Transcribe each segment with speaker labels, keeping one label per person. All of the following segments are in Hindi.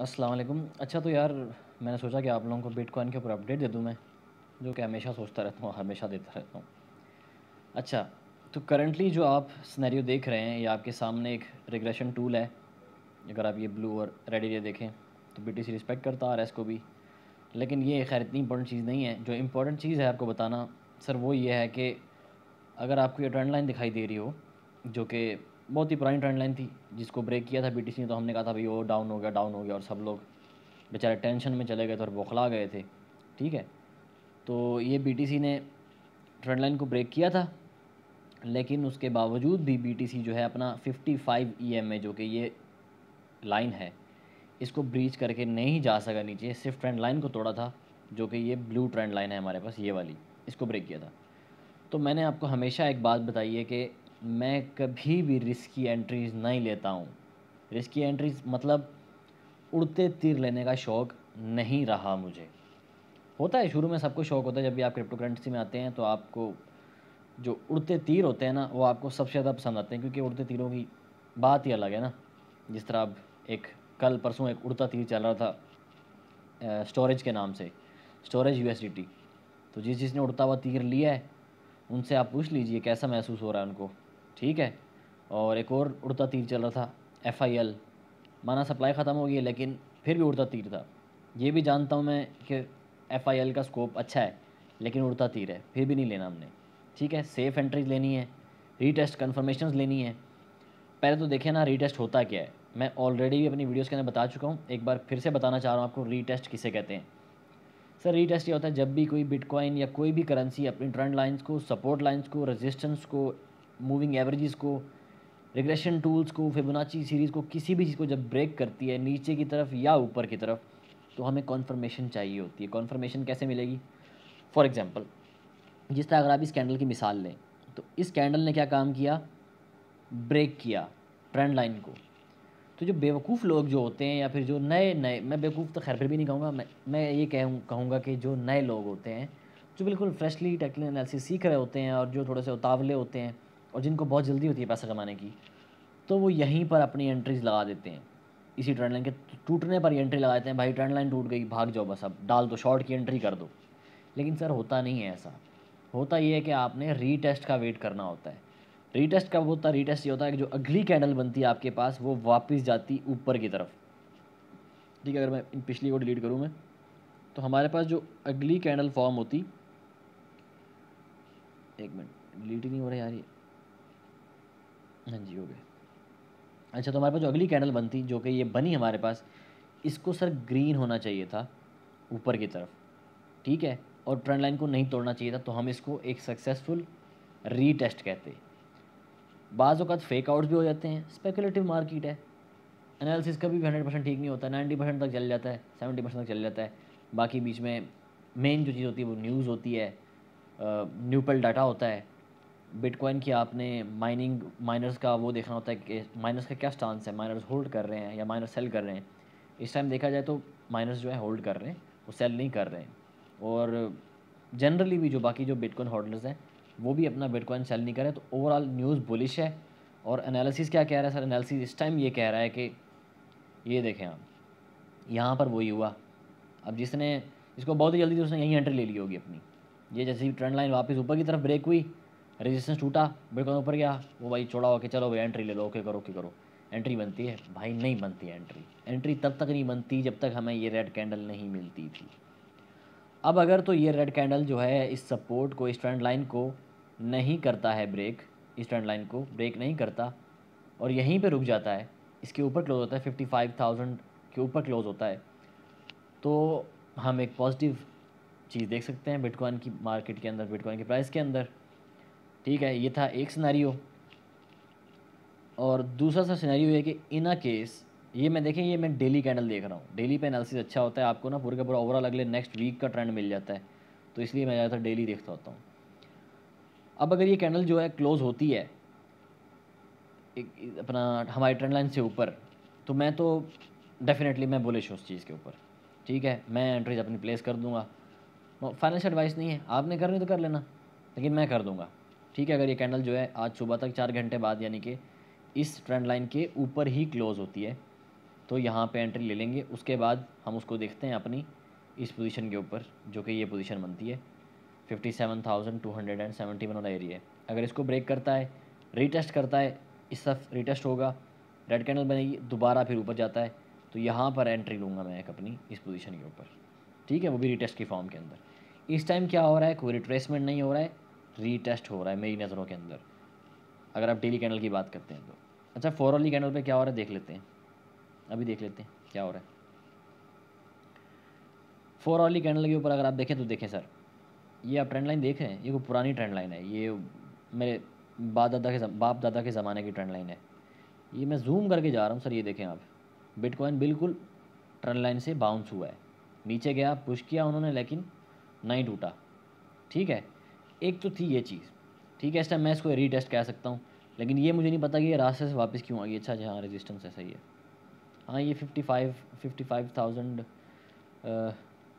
Speaker 1: अस्सलाम अच्छा तो यार मैंने सोचा कि आप लोगों को बिटकॉइन के ऊपर अपडेट दे दूँ मैं जो कि हमेशा सोचता रहता हूँ हमेशा देता रहता हूँ अच्छा तो करंटली जो आप स्नैरियो देख रहे हैं ये आपके सामने एक रिग्रेशन टूल है अगर आप ये ब्लू और रेड एरिया देखें तो बी टी सी रिस्पेक्ट करता आर को भी लेकिन ये खैर इतनी इंपॉर्टेंट चीज़ नहीं है जो इम्पोर्टेंट चीज़ है आपको बताना सर वो ये है कि अगर आपको ये ट्रेंड लाइन दिखाई दे रही हो जो कि बहुत ही पुरानी ट्रेंड लाइन थी जिसको ब्रेक किया था बी ने तो हमने कहा था भाई वो डाउन हो गया डाउन हो गया और सब लोग बेचारे टेंशन में चले गए थे और बौखला गए थे ठीक है तो ये बी ने ट्रेंड लाइन को ब्रेक किया था लेकिन उसके बावजूद भी बी जो है अपना 55 ईएमए e जो कि ये लाइन है इसको ब्रीच करके नहीं जा सका नीचे सिर्फ ट्रेंड लाइन को तोड़ा था जो कि ये ब्लू ट्रेंड लाइन है हमारे पास ये वाली इसको ब्रेक किया था तो मैंने आपको हमेशा एक बात बताई है कि मैं कभी भी रिस्की एंट्रीज़ नहीं लेता हूँ रिस्की एंट्रीज़ मतलब उड़ते तीर लेने का शौक़ नहीं रहा मुझे होता है शुरू में सबको शौक़ होता है जब भी आप क्रिप्टो करेंसी में आते हैं तो आपको जो उड़ते तीर होते हैं ना वो आपको सबसे ज़्यादा पसंद आते हैं क्योंकि उड़ते तीरों की बात ही अलग है ना जिस तरह अब एक कल परसों एक उड़ता तीर चल रहा था स्टोरेज के नाम से स्टोरेज यू तो जिस जिसने उड़ता हुआ तीर लिया है उनसे आप पूछ लीजिए कैसा महसूस हो रहा है उनको ठीक है और एक और उड़ता तीर चल रहा था एफ़ आई एल माना सप्लाई ख़त्म हो गई है लेकिन फिर भी उड़ता तीर था ये भी जानता हूँ मैं कि एफ़ आई एल का स्कोप अच्छा है लेकिन उड़ता तीर है फिर भी नहीं लेना हमने ठीक है सेफ़ एंट्रीज लेनी है रीटेस्ट कन्फर्मेशन लेनी है पहले तो देखें ना रीटेस्ट होता क्या है मैं ऑलरेडी भी अपनी वीडियोस के अंदर बता चुका हूँ एक बार फिर से बताना चाह रहा हूँ आपको रीटेस्ट किसे कहते हैं सर रीटेस्ट ये होता है जब भी कोई बिटकॉइन या कोई भी करेंसी अपनी ट्रेंड लाइंस को सपोर्ट लाइंस को रेजिस्टेंस को मूविंग एवरेजेस को रिग्रेशन टूल्स को फिबोनाची सीरीज़ को किसी भी चीज़ को जब ब्रेक करती है नीचे की तरफ या ऊपर की तरफ तो हमें कॉन्फर्मेशन चाहिए होती है कॉन्फर्मेशन कैसे मिलेगी फॉर एग्ज़ाम्पल जिस तरह अगर आप इस कैंडल की मिसाल लें तो इस कैंडल ने क्या काम किया ब्रेक किया ट्रेंड लाइन को तो जो बेवकूफ़ लोग जो होते हैं या फिर जो नए नए मैं बेवकूफ़ तो खैर फिर भी नहीं कहूँगा मैं मैं ये कहूँ कहूँगा कि जो नए लोग होते हैं जो बिल्कुल फ्रेशली टेक्निकल एनालिसिस सीख रहे होते हैं और जो थोड़े से उतावले होते हैं और जिनको बहुत जल्दी होती है पैसा कमाने की तो वो यहीं पर अपनी एंट्रीज लगा देते हैं इसी ट्रेंड लाइन के टूटने पर एंट्री लगा देते हैं भाई ट्रेंड लाइन टूट गई भाग जाओ बस अब डाल दो शॉर्ट की एंट्री कर दो लेकिन सर होता नहीं है ऐसा होता ये है कि आपने रीटेस्ट का वेट करना होता है रीटेस्ट कब होता है रीटेस्ट ये होता है कि जो अगली कैंडल बनती है आपके पास वो वापस जाती ऊपर की तरफ ठीक है अगर मैं इन पिछली को डिलीट करूँ मैं तो हमारे पास जो अगली कैंडल फॉर्म होती एक मिनट डिलीट ही नहीं हो रहा यार ये हाँ जी हो गए अच्छा तो हमारे पास जो अगली कैंडल बनती जो कि ये बनी हमारे पास इसको सर ग्रीन होना चाहिए था ऊपर की तरफ ठीक है और ट्रेंड लाइन को नहीं तोड़ना चाहिए था तो हम इसको एक सक्सेसफुल रीटेस्ट कहते बाज़ अवत फेक आउट भी हो जाते हैं स्पेकुलेटिव मार्केट है एनालिसिस का भी हंड्रेड परसेंट ठीक नहीं होता नाइन्टी परसेंट तक चल जाता है सेवेंटी परसेंट तक चल जाता है बाकी बीच में मेन जो चीज़ होती है वो न्यूज़ होती है न्यूपल डाटा होता है बिटकॉइन की आपने माइनिंग माइनर्स का वो देखना होता है कि माइनर्स का क्या स्टांस है माइनर्स होल्ड कर रहे हैं या माइनर सेल कर रहे हैं इस टाइम देखा जाए तो माइनर्स जो है होल्ड कर रहे हैं वो सेल नहीं कर रहे हैं और जनरली भी जो बाकी जो बिटकॉइन होल्डर्स हैं वो भी अपना बिटकॉइन सेल नहीं कर रहे तो ओवरऑल न्यूज़ बुलिश है और एनालिसिस क्या कह रहा है सर एनालिसिस इस टाइम ये कह रहा है कि ये देखें आप यहाँ पर वही हुआ अब जिसने इसको बहुत ही जल्दी तो उसने यहीं एंट्री ले ली होगी अपनी ये जैसे ही ट्रेंड लाइन वापस ऊपर की तरफ ब्रेक हुई रेजिस्टेंस टूटा बिल्कुल ऊपर गया वो भाई छोड़ा होकर चलो भाई एंट्री ले लो ओके करो ओके करो एंट्री बनती है भाई नहीं बनती एंट्री एंट्री तब तक नहीं बनती जब तक हमें ये रेड कैंडल नहीं मिलती थी अब अगर तो ये रेड कैंडल जो है इस सपोर्ट को ट्रेंड लाइन को नहीं करता है ब्रेक ट्रेंड लाइन को ब्रेक नहीं करता और यहीं पे रुक जाता है इसके ऊपर क्लोज होता है फिफ्टी फाइव थाउजेंड के ऊपर क्लोज होता है तो हम एक पॉजिटिव चीज़ देख सकते हैं बिटकॉइन की मार्केट के अंदर बिटकॉइन के प्राइस के अंदर ठीक है ये था एक सिनेरियो और दूसरा सा सिनेरियो है कि इन अ केस ये मैं देखें ये मैं डेली कैंडल देख रहा हूँ डेली पे एनालिसिस अच्छा होता है आपको ना पूरे का पूरा ओवरऑल अगले नेक्स्ट वीक का ट्रेंड मिल जाता है तो इसलिए मैं ज़्यादातर डेली देखता होता हूँ अब अगर ये कैंडल जो है क्लोज़ होती है एक अपना हमारी ट्रेंड लाइन से ऊपर तो मैं तो डेफिनेटली मैं बुलिश हूँ उस चीज़ के ऊपर ठीक है मैं एंट्रीज अपनी प्लेस कर दूँगा फाइनेंशियल एडवाइस नहीं है आपने करनी तो कर लेना लेकिन मैं कर दूँगा ठीक है अगर ये कैंडल जो है आज सुबह तक चार घंटे बाद यानी कि इस ट्रेंड लाइन के ऊपर ही क्लोज़ होती है तो यहाँ पे एंट्री ले लेंगे उसके बाद हम उसको देखते हैं अपनी इस पोजीशन के ऊपर जो कि ये पोजीशन बनती है fifty seven thousand two hundred and seventy one वाला एरिया अगर इसको ब्रेक करता है रीटेस्ट करता है इस तरफ रीटेस्ट होगा रेड कैंडल बनेगी दोबारा फिर ऊपर जाता है तो यहाँ पर एंट्री लूँगा मैं एक अपनी इस पोजीशन के ऊपर ठीक है वो भी रिटेस्ट की फॉर्म के अंदर इस टाइम क्या हो रहा है कोई रिट्रेसमेंट नहीं हो रहा है रीटेस्ट हो रहा है मेरी नज़रों के अंदर अगर आप डेली कैंडल की बात करते हैं तो अच्छा फोर ऑली कैंडल पे क्या हो रहा है देख लेते हैं अभी देख लेते हैं क्या हो रहा है फोर ऑली कैंडल के ऊपर अगर आप देखें तो देखें सर ये आप ट्रेंड लाइन देख रहे हैं ये कोई पुरानी ट्रेंड लाइन है ये मेरे बाप दादा के बाप दादा के ज़माने की ट्रेंड लाइन है ये मैं जूम करके जा रहा हूँ सर ये देखें आप बिटकॉइन बिल्कुल ट्रेंड लाइन से बाउंस हुआ है नीचे गया पुश किया उन्होंने लेकिन नहीं टूटा ठीक है एक तो थी ये चीज़ ठीक है इस टाइम मैं इसको रीटेस्ट कह सकता हूँ लेकिन ये मुझे नहीं पता कि ये रास्ते से वापस क्यों आ गई अच्छा जहाँ रेजिस्टेंस है सही है हाँ ये fifty five fifty five thousand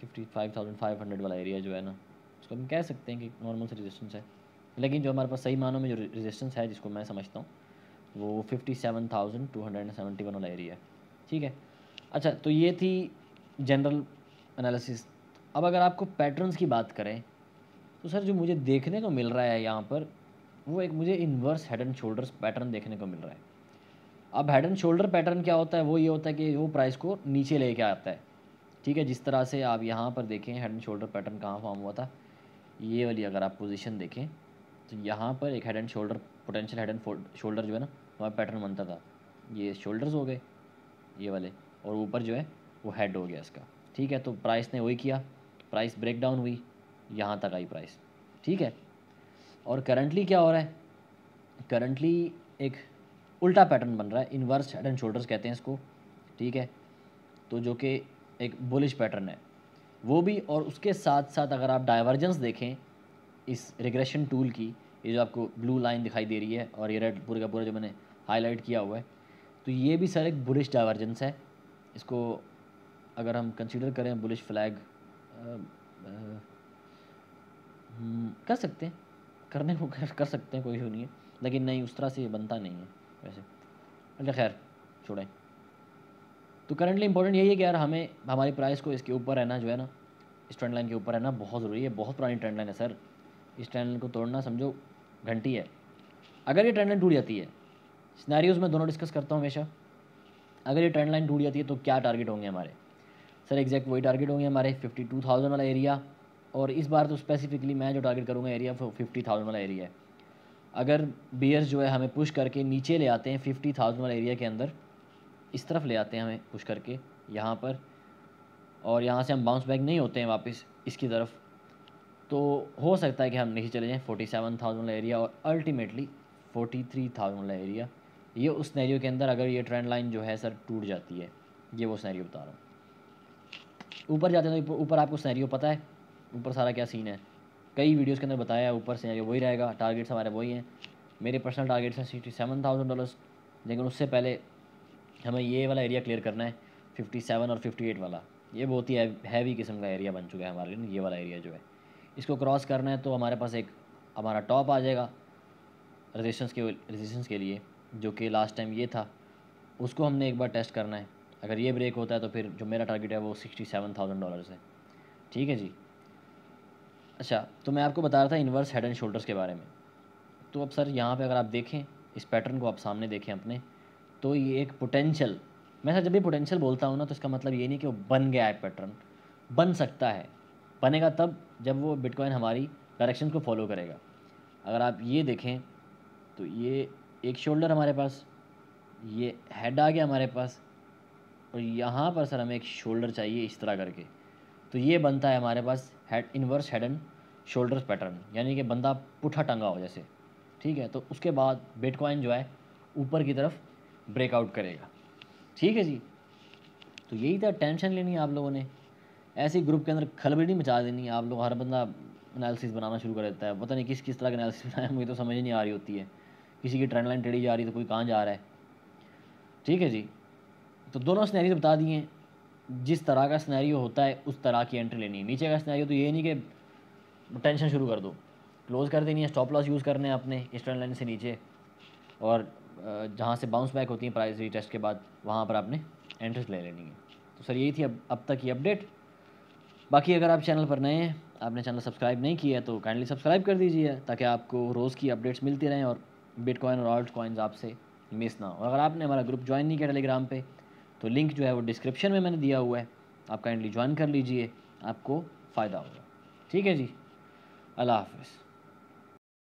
Speaker 1: fifty five thousand five hundred वाला एरिया जो है ना उसको हम कह सकते हैं कि नॉर्मल से रेजिस्टेंस है लेकिन जो हमारे पास सही मानों में जो रेजिस्टेंस है जिसको मैं समझता हूँ वो fifty seven thousand two hundred and seventy one वाला एरिया है ठीक है अच्छा तो ये थी जनरल एनालिसिस अब अगर आपको पैटर्न्स की बात करें तो सर जो मुझे देखने को मिल रहा है यहाँ पर वो एक मुझे inverse head and shoulders pattern देखने को मिल रहा है अब हेड एंड शोल्डर पैटर्न क्या होता है वो ये होता है कि वो प्राइस को नीचे लेके आता है ठीक है जिस तरह से आप यहाँ पर देखें हेड एंड शोल्डर पैटर्न कहाँ फॉर्म हुआ था ये वाली अगर आप पोजीशन देखें तो यहाँ पर एक head and shoulder potential head and shoulder जो है ना वहाँ पैटर्न बनता था ये शोल्डर्स हो गए ये वाले और ऊपर जो है वो हेड हो गया इसका ठीक है तो प्राइस ने वही किया प्राइस ब्रेक डाउन हुई यहाँ तक आई प्राइस ठीक है और करंटली क्या हो रहा है करंटली एक उल्टा पैटर्न बन रहा है इनवर्स हेड एंड शोल्डर्स कहते हैं इसको ठीक है तो जो कि एक बुलिश पैटर्न है वो भी और उसके साथ साथ अगर आप डाइवर्जेंस देखें इस रिग्रेशन टूल की ये जो आपको ब्लू लाइन दिखाई दे रही है और ये रेड पूरे का पूरा जो मैंने हाईलाइट किया हुआ है तो ये भी सर एक बुलिश डाइवर्जेंस है इसको अगर हम कंसिडर करें बुलिश फ्लैग हम्म, कर सकते हैं करने को कर, सकते हैं कोई इशू नहीं है लेकिन नहीं उस तरह से बनता नहीं है वैसे अच्छा खैर छोड़ें तो करंटली इंपॉर्टेंट यही है कि यार हमें हमारी प्राइस को इसके ऊपर रहना जो है ना इस ट्रेंड लाइन के ऊपर रहना बहुत ज़रूरी है बहुत पुरानी ट्रेंड लाइन है सर इस ट्रेंड लाइन को तोड़ना समझो घंटी है अगर ये ट्रेंड लाइन टूट जाती है सिनारियोज़ में दोनों डिस्कस करता हूँ हमेशा अगर ये ट्रेंड लाइन टूट जाती है तो क्या टारगेट होंगे हमारे सर एग्जैक्ट वही टारगेट होंगे हमारे फिफ्टी टू थाउजेंड वाला एरिया और इस बार तो स्पेसिफिकली मैं जो टारगेट करूँगा एरिया फिफ्टी थाउजेंड वाला एरिया है अगर बियर्स जो है हमें पुश करके नीचे ले आते हैं फिफ्टी थाउजेंड वाला एरिया के अंदर इस तरफ ले आते हैं हमें पुश करके यहाँ पर और यहाँ से हम बाउंस बैक नहीं होते हैं वापस इसकी तरफ तो हो सकता है कि हम नीचे चले जाएँ फोर्टी सेवन थाउजेंड वाला एरिया और अल्टीमेटली फोर्टी थ्री थाउजेंड वाला एरिया ये उस नैरियो के अंदर अगर ये ट्रेंड लाइन जो है सर टूट जाती है ये वो स्नैरियो बता रहा हूँ ऊपर जाते हैं तो ऊपर आपको स्नैरियो पता है ऊपर सारा क्या सीन है कई वीडियोज़ के अंदर बताया ऊपर से आगे वही रहेगा टारगेट्स हमारे वही हैं मेरे पर्सनल टारगेट्स हैं सिक्सटी सेवन थाउजेंड डॉलर्स लेकिन उससे पहले हमें ये वाला एरिया क्लियर करना है फिफ्टी सेवन और फिफ्टी एट वाला ये बहुत ही हैवी किस्म का एरिया बन चुका है हमारे लिए ये वाला एरिया जो है इसको क्रॉस करना है तो हमारे पास एक हमारा टॉप आ जाएगा रजिस्टेंस के रजिस्टेंस के लिए जो कि लास्ट टाइम ये था उसको हमने एक बार टेस्ट करना है अगर ये ब्रेक होता है तो फिर जो मेरा टारगेट है वो सिक्सटी सेवन थाउजेंड डॉलर्स है ठीक है जी अच्छा तो मैं आपको बता रहा था इन्वर्स हेड एंड शोल्डर्स के बारे में तो अब सर यहाँ पे अगर आप देखें इस पैटर्न को आप सामने देखें अपने तो ये एक पोटेंशियल मैं सर जब भी पोटेंशियल बोलता हूँ ना तो इसका मतलब ये नहीं कि वो बन गया है पैटर्न बन सकता है बनेगा तब जब वो बिटकॉइन हमारी डायरेक्शन को फॉलो करेगा अगर आप ये देखें तो ये एक शोल्डर हमारे पास ये हेड आ गया हमारे पास और यहाँ पर सर हमें एक शोल्डर चाहिए इस तरह करके तो ये बनता है हमारे पास head inverse head and shoulder pattern यानी कि बंदा पुठा टंगा हो जैसे ठीक है तो उसके बाद बिटकॉइन जो है ऊपर की तरफ ब्रेकआउट करेगा ठीक है जी तो यही था टेंशन लेनी है आप लोगों ने ऐसे ग्रुप के अंदर खलबड़ी मचा देनी है आप लोग हर बंदा एनालिसिस बनाना शुरू कर देता है पता नहीं किस किस तरह का एनालिसिस बनाया मुझे तो समझ नहीं आ रही होती है किसी की ट्रेंड लाइन टेढ़ी जा रही है तो कोई कहाँ जा रहा है ठीक है जी तो दोनों स्नैरीज बता दिए जिस तरह का स्नैरियो होता है उस तरह की एंट्री लेनी है नीचे का स्नैरियो तो ये नहीं कि टेंशन शुरू कर दो क्लोज़ कर देनी है स्टॉप लॉस यूज़ करने हैं अपने स्टैंड लाइन से नीचे और जहाँ से बाउंस बैक होती है प्राइस रीटेस्ट के बाद वहाँ पर आपने एंट्री ले लेनी है तो सर यही थी अब अब तक की अपडेट बाकी अगर आप चैनल पर नए हैं आपने चैनल सब्सक्राइब नहीं किया है तो काइंडली सब्सक्राइब कर दीजिए ताकि आपको रोज़ की अपडेट्स मिलती रहें और बिटकॉइन और ऑल्ट कॉइन्स आपसे मिस ना हो अगर आपने हमारा ग्रुप ज्वाइन नहीं किया टेलीग्राम पर तो लिंक जो है वो डिस्क्रिप्शन में मैंने दिया हुआ है आप काइंडली ज्वाइन कर लीजिए आपको फ़ायदा होगा ठीक है जी अल्लाह हाफिज़